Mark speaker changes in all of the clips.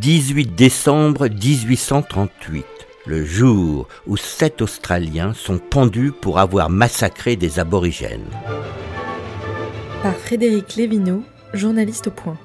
Speaker 1: 18 décembre 1838, le jour où sept Australiens sont pendus pour avoir massacré des aborigènes. Par Frédéric Lévineau, journaliste au point.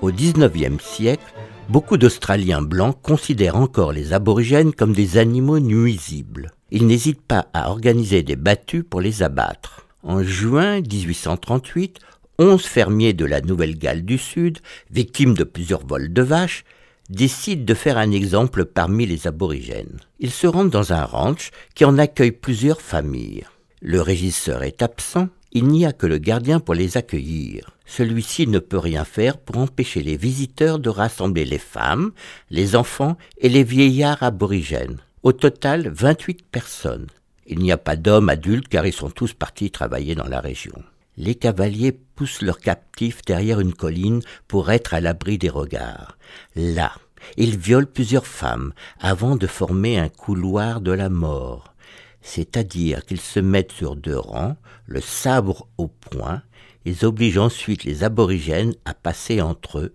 Speaker 1: Au 19e siècle, beaucoup d'Australiens blancs considèrent encore les aborigènes comme des animaux nuisibles. Ils n'hésitent pas à organiser des battues pour les abattre. En juin 1838, Onze fermiers de la Nouvelle-Galles du Sud, victimes de plusieurs vols de vaches, décident de faire un exemple parmi les aborigènes. Ils se rendent dans un ranch qui en accueille plusieurs familles. Le régisseur est absent, il n'y a que le gardien pour les accueillir. Celui-ci ne peut rien faire pour empêcher les visiteurs de rassembler les femmes, les enfants et les vieillards aborigènes. Au total, 28 personnes. Il n'y a pas d'hommes adultes car ils sont tous partis travailler dans la région les cavaliers poussent leurs captifs derrière une colline pour être à l'abri des regards. Là, ils violent plusieurs femmes avant de former un couloir de la mort. C'est-à-dire qu'ils se mettent sur deux rangs, le sabre au poing, ils obligent ensuite les aborigènes à passer entre eux,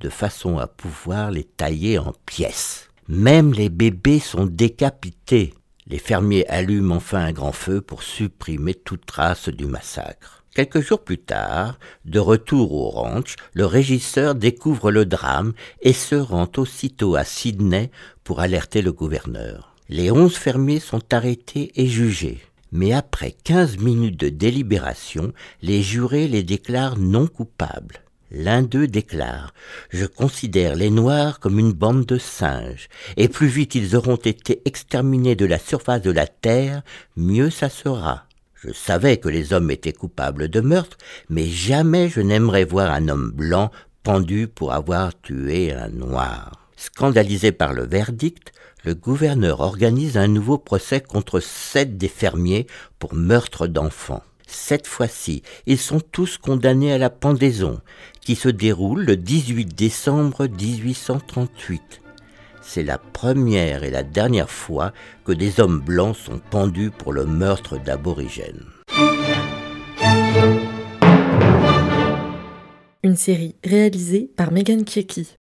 Speaker 1: de façon à pouvoir les tailler en pièces. Même les bébés sont décapités. Les fermiers allument enfin un grand feu pour supprimer toute trace du massacre. Quelques jours plus tard, de retour au ranch, le régisseur découvre le drame et se rend aussitôt à Sydney pour alerter le gouverneur. Les onze fermiers sont arrêtés et jugés. Mais après quinze minutes de délibération, les jurés les déclarent non coupables. L'un d'eux déclare Je considère les Noirs comme une bande de singes, et plus vite ils auront été exterminés de la surface de la Terre, mieux ça sera. Je savais que les hommes étaient coupables de meurtre, mais jamais je n'aimerais voir un homme blanc pendu pour avoir tué un noir. Scandalisé par le verdict, le gouverneur organise un nouveau procès contre sept des fermiers pour meurtre d'enfants. Cette fois-ci, ils sont tous condamnés à la pendaison, qui se déroule le 18 décembre 1838 c'est la première et la dernière fois que des hommes blancs sont pendus pour le meurtre d'aborigènes. Une série réalisée par Megan Kieki.